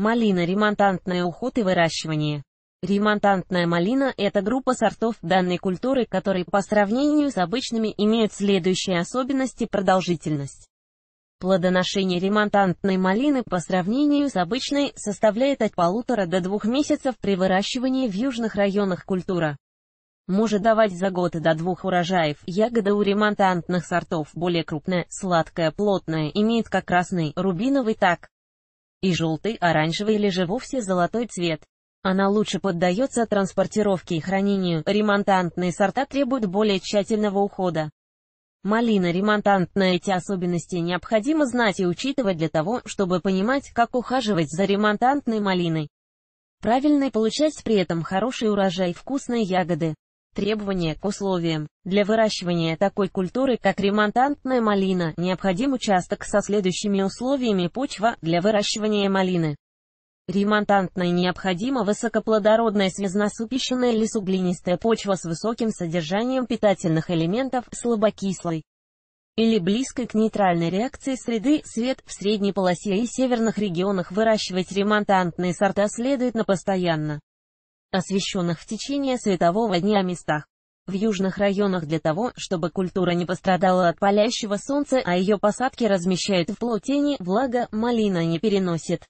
Малина ремонтантное уход и выращивание. Ремонтантная малина – это группа сортов данной культуры, которые по сравнению с обычными имеют следующие особенности продолжительность. Плодоношение ремонтантной малины по сравнению с обычной составляет от полутора до двух месяцев при выращивании в южных районах культура. Может давать за год до двух урожаев. Ягода у ремонтантных сортов более крупная, сладкая, плотная, имеет как красный, рубиновый так и желтый, оранжевый или же вовсе золотой цвет. Она лучше поддается транспортировке и хранению, ремонтантные сорта требуют более тщательного ухода. Малина ремонтантная эти особенности необходимо знать и учитывать для того, чтобы понимать, как ухаживать за ремонтантной малиной. Правильно и получать при этом хороший урожай вкусной ягоды. Требования к условиям. Для выращивания такой культуры, как ремонтантная малина, необходим участок со следующими условиями почва для выращивания малины. Ремонтантной необходима высокоплодородная связносупищенная лесоглинистая почва с высоким содержанием питательных элементов, слабокислой или близкой к нейтральной реакции среды, свет в средней полосе и северных регионах выращивать ремонтантные сорта следует на постоянно освещенных в течение светового дня местах в южных районах для того, чтобы культура не пострадала от палящего солнца, а ее посадки размещают в полутени, влага малина не переносит.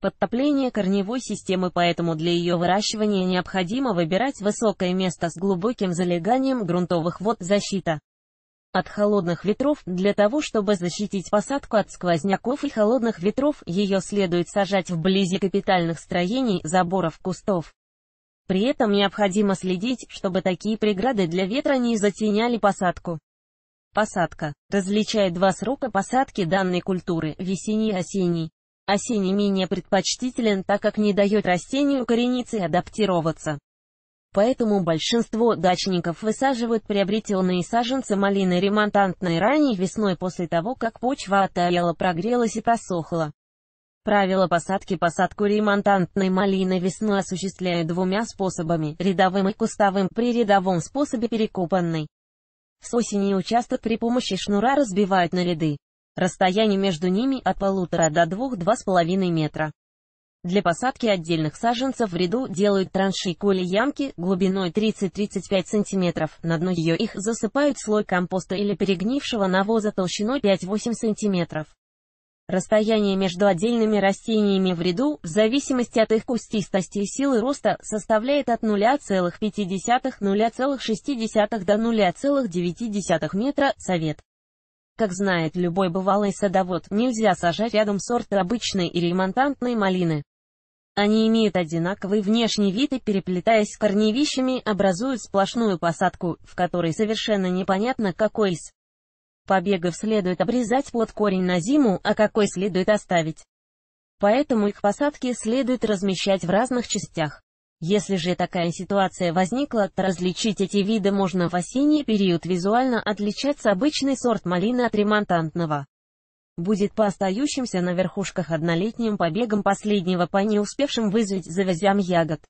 Подтопление корневой системы поэтому для ее выращивания необходимо выбирать высокое место с глубоким залеганием грунтовых вод защита от холодных ветров, для того чтобы защитить посадку от сквозняков и холодных ветров, ее следует сажать вблизи капитальных строений, заборов, кустов. При этом необходимо следить, чтобы такие преграды для ветра не затеняли посадку. Посадка. Различает два срока посадки данной культуры – весенний и осенний. Осенний менее предпочтителен, так как не дает растению корениться и адаптироваться. Поэтому большинство дачников высаживают приобретенные саженцы малины ремонтантной ранней весной после того, как почва оттаяла, прогрелась и просохла. Правила посадки Посадку ремонтантной малины весной осуществляют двумя способами – рядовым и кустовым. При рядовом способе перекопанной в осени участок при помощи шнура разбивают на ряды. Расстояние между ними от полутора до двух-два с половиной метра. Для посадки отдельных саженцев в ряду делают транши коли ямки глубиной 30-35 см, на дно ее их засыпают слой компоста или перегнившего навоза толщиной 5-8 см. Расстояние между отдельными растениями в ряду, в зависимости от их кустистости и силы роста, составляет от 0,5-0,6 до 0,9 метра, совет. Как знает любой бывалый садовод, нельзя сажать рядом сорта обычной и ремонтантной малины. Они имеют одинаковый внешний вид и, переплетаясь с корневищами, образуют сплошную посадку, в которой совершенно непонятно какой из Побегов следует обрезать под корень на зиму, а какой следует оставить. Поэтому их посадки следует размещать в разных частях. Если же такая ситуация возникла, то различить эти виды можно в осенний период визуально отличать обычный сорт малины от ремонтантного. Будет по остающимся на верхушках однолетним побегам последнего по не успевшим вызвать завязям ягод.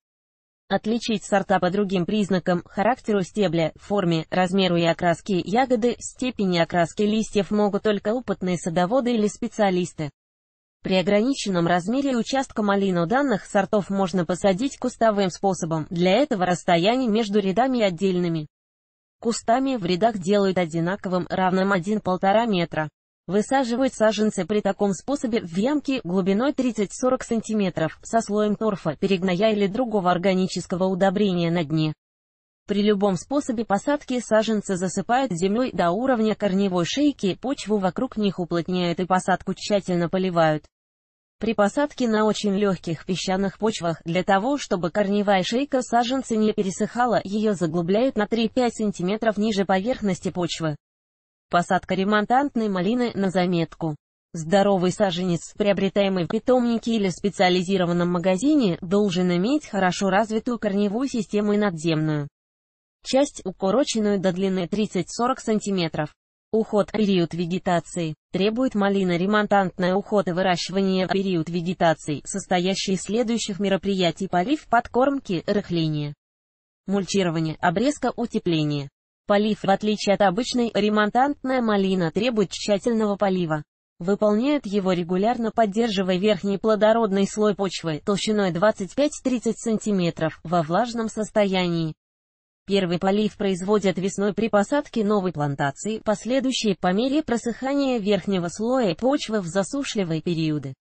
Отличить сорта по другим признакам, характеру стебля, форме, размеру и окраске ягоды, степени окраски листьев могут только опытные садоводы или специалисты. При ограниченном размере участка малину данных сортов можно посадить кустовым способом, для этого расстояние между рядами отдельными. Кустами в рядах делают одинаковым, равным 1,5 метра. Высаживают саженцы при таком способе в ямки глубиной 30-40 см со слоем торфа, перегноя или другого органического удобрения на дне. При любом способе посадки саженцы засыпают землей до уровня корневой шейки, почву вокруг них уплотняют и посадку тщательно поливают. При посадке на очень легких песчаных почвах, для того чтобы корневая шейка саженца не пересыхала, ее заглубляют на 3-5 см ниже поверхности почвы. Посадка ремонтантной малины на заметку. Здоровый саженец, приобретаемый в питомнике или специализированном магазине, должен иметь хорошо развитую корневую систему и надземную часть, укороченную до длины 30-40 см. Уход период вегетации. Требует малина ремонтантная уход и выращивание период вегетации, состоящий из следующих мероприятий полив, подкормки, рыхление, мульчирование, обрезка, утепление. Полив, в отличие от обычной, ремонтантная малина требует тщательного полива. Выполняют его регулярно поддерживая верхний плодородный слой почвы толщиной 25-30 см во влажном состоянии. Первый полив производят весной при посадке новой плантации, последующие по мере просыхания верхнего слоя почвы в засушливые периоды.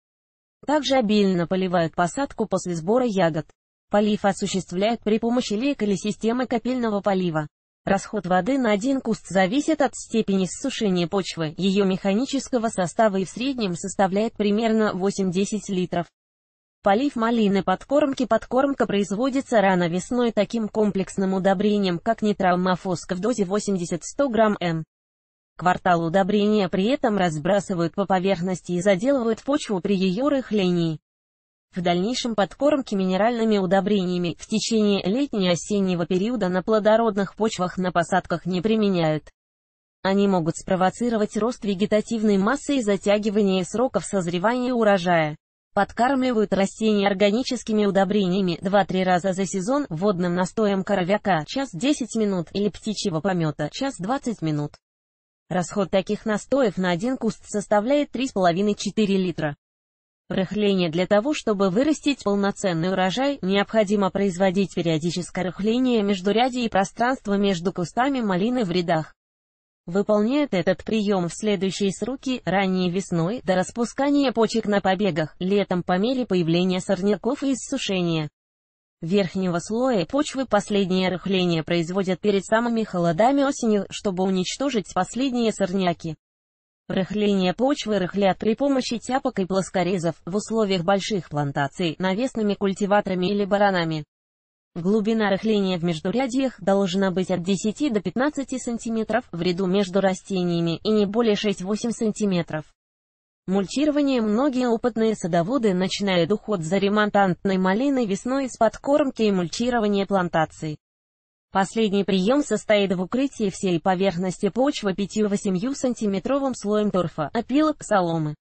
Также обильно поливают посадку после сбора ягод. Полив осуществляют при помощи лейк или системы капельного полива. Расход воды на один куст зависит от степени сушения почвы, ее механического состава и в среднем составляет примерно 8-10 литров. Полив малины подкормки Подкормка производится рано весной таким комплексным удобрением, как нитромофоска в дозе 80-100 грамм М. Квартал удобрения при этом разбрасывают по поверхности и заделывают почву при ее рыхлении. В дальнейшем подкормки минеральными удобрениями в течение летне-осеннего периода на плодородных почвах на посадках не применяют. Они могут спровоцировать рост вегетативной массы и затягивание сроков созревания урожая. Подкармливают растения органическими удобрениями 2-3 раза за сезон, водным настоем коровяка час 10 минут или птичьего помета час 20 минут. Расход таких настоев на один куст составляет 3,5-4 литра. Рыхление Для того, чтобы вырастить полноценный урожай, необходимо производить периодическое рыхление между междурядий и пространство между кустами малины в рядах. Выполняет этот прием в следующие сроки, ранней весной, до распускания почек на побегах, летом по мере появления сорняков и иссушения. Верхнего слоя почвы последнее рыхление производят перед самыми холодами осенью, чтобы уничтожить последние сорняки. Рыхление почвы рыхлят при помощи тяпок и плоскорезов в условиях больших плантаций, навесными культиваторами или баранами. Глубина рыхления в междурядьях должна быть от 10 до 15 см в ряду между растениями и не более 6-8 см. Мульчирование многие опытные садоводы начинают уход за ремонтантной малиной весной с подкормки и мульчирования плантаций. Последний прием состоит в укрытии всей поверхности почвы 5-8 сантиметровым слоем торфа, опилок, соломы.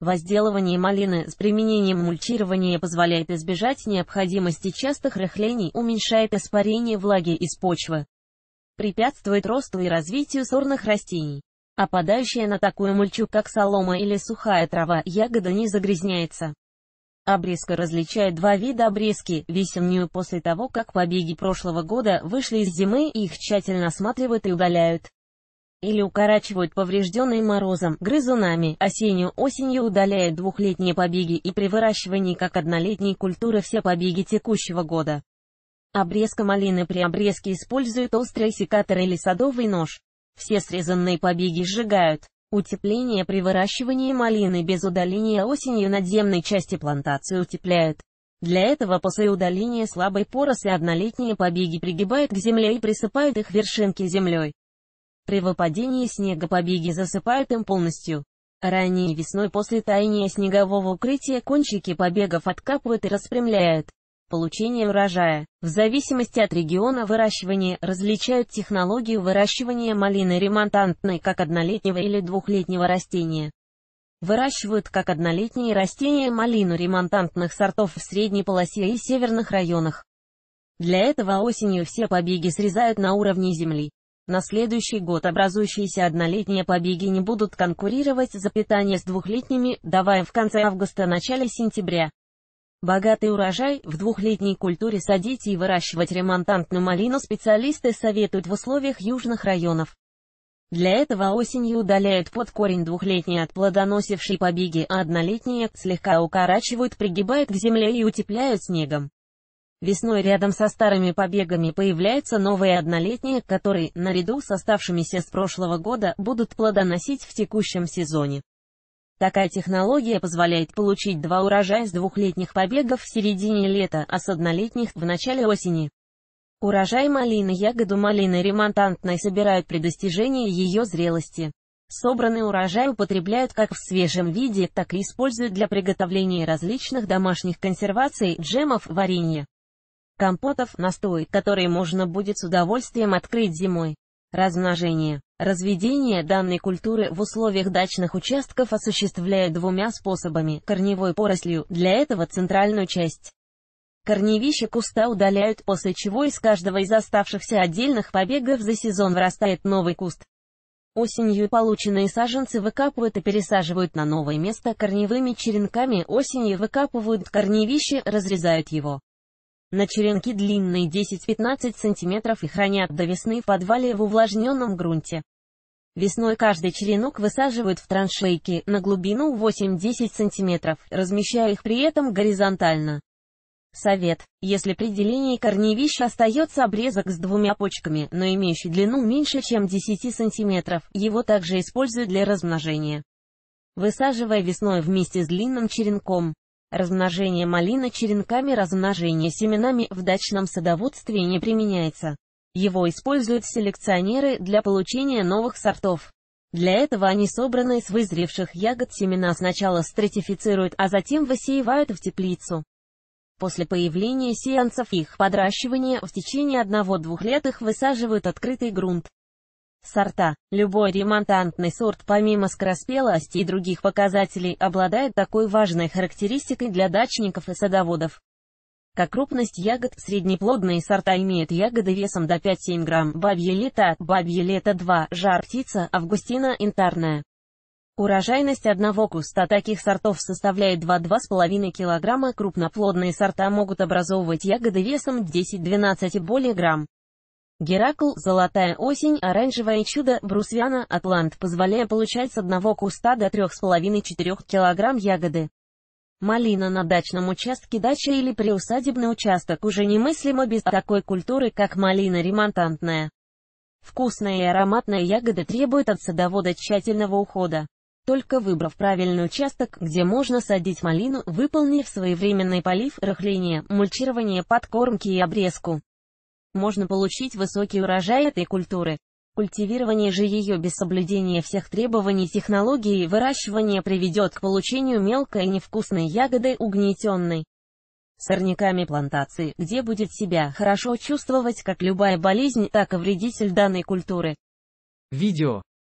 Возделывание малины с применением мульчирования позволяет избежать необходимости частых рыхлений, уменьшает испарение влаги из почвы, препятствует росту и развитию сорных растений. А Опадающая на такую мульчу, как солома или сухая трава, ягода не загрязняется. Обрезка различает два вида обрезки, весеннюю после того, как побеги прошлого года вышли из зимы, их тщательно осматривают и удаляют. Или укорачивают поврежденные морозом, грызунами, осенью осенью удаляют двухлетние побеги и при выращивании как однолетней культуры все побеги текущего года. Обрезка малины при обрезке используют острый секатор или садовый нож. Все срезанные побеги сжигают. Утепление при выращивании малины без удаления осенью надземной части плантации утепляют. Для этого после удаления слабой поросли однолетние побеги пригибают к земле и присыпают их вершинки землей. При выпадении снега побеги засыпают им полностью. Ранней весной после таяния снегового укрытия кончики побегов откапывают и распрямляют получения урожая. В зависимости от региона выращивания различают технологию выращивания малины ремонтантной как однолетнего или двухлетнего растения. Выращивают как однолетние растения малину ремонтантных сортов в средней полосе и северных районах. Для этого осенью все побеги срезают на уровне земли. На следующий год образующиеся однолетние побеги не будут конкурировать за питание с двухлетними, давая в конце августа-начале сентября. Богатый урожай в двухлетней культуре садить и выращивать ремонтантную малину специалисты советуют в условиях южных районов. Для этого осенью удаляют под корень двухлетние от плодоносившей побеги, а однолетние слегка укорачивают, пригибают к земле и утепляют снегом. Весной рядом со старыми побегами появляются новые однолетние, которые, наряду с оставшимися с прошлого года, будут плодоносить в текущем сезоне. Такая технология позволяет получить два урожая с двухлетних побегов в середине лета, а с однолетних – в начале осени. Урожай малины ягоду малины ремонтантной собирают при достижении ее зрелости. Собранный урожай употребляют как в свежем виде, так и используют для приготовления различных домашних консерваций, джемов, варенья, компотов, настоек, которые можно будет с удовольствием открыть зимой. Размножение Разведение данной культуры в условиях дачных участков осуществляют двумя способами – корневой порослью, для этого центральную часть. Корневище куста удаляют, после чего из каждого из оставшихся отдельных побегов за сезон вырастает новый куст. Осенью полученные саженцы выкапывают и пересаживают на новое место корневыми черенками, осенью выкапывают корневище, разрезают его. На черенки длинные 10-15 см и хранят до весны в подвале в увлажненном грунте. Весной каждый черенок высаживают в траншейки на глубину 8-10 см, размещая их при этом горизонтально. Совет. Если при делении корневища остается обрезок с двумя почками, но имеющий длину меньше чем 10 см, его также используют для размножения. Высаживая весной вместе с длинным черенком. Размножение малины черенками размножение семенами в дачном садоводстве не применяется. Его используют селекционеры для получения новых сортов. Для этого они собраны с вызревших ягод семена сначала стратифицируют, а затем высеивают в теплицу. После появления сеансов их подращивания в течение одного-двух лет их высаживают открытый грунт. Сорта. Любой ремонтантный сорт помимо скороспелости и других показателей обладает такой важной характеристикой для дачников и садоводов. Как крупность ягод, среднеплодные сорта имеют ягоды весом до 5-7 грамм. Бабье лето, бабье лето 2, жар птица, августина интарная. Урожайность одного куста таких сортов составляет 2-2,5 килограмма, крупноплодные сорта могут образовывать ягоды весом 10-12 и более грамм. Геракл, золотая осень, оранжевое чудо, брусвяна, атлант, позволяя получать с одного куста до 3,5-4 килограмм ягоды. Малина на дачном участке дача или приусадебный участок уже немыслимо без такой культуры, как малина ремонтантная. Вкусная и ароматная ягода требует от садовода тщательного ухода. Только выбрав правильный участок, где можно садить малину, выполнив своевременный полив, рыхление, мульчирование подкормки и обрезку, можно получить высокий урожай этой культуры. Культивирование же ее без соблюдения всех требований технологии выращивания приведет к получению мелкой невкусной ягоды угнетенной сорняками плантации, где будет себя хорошо чувствовать как любая болезнь, так и вредитель данной культуры. Видео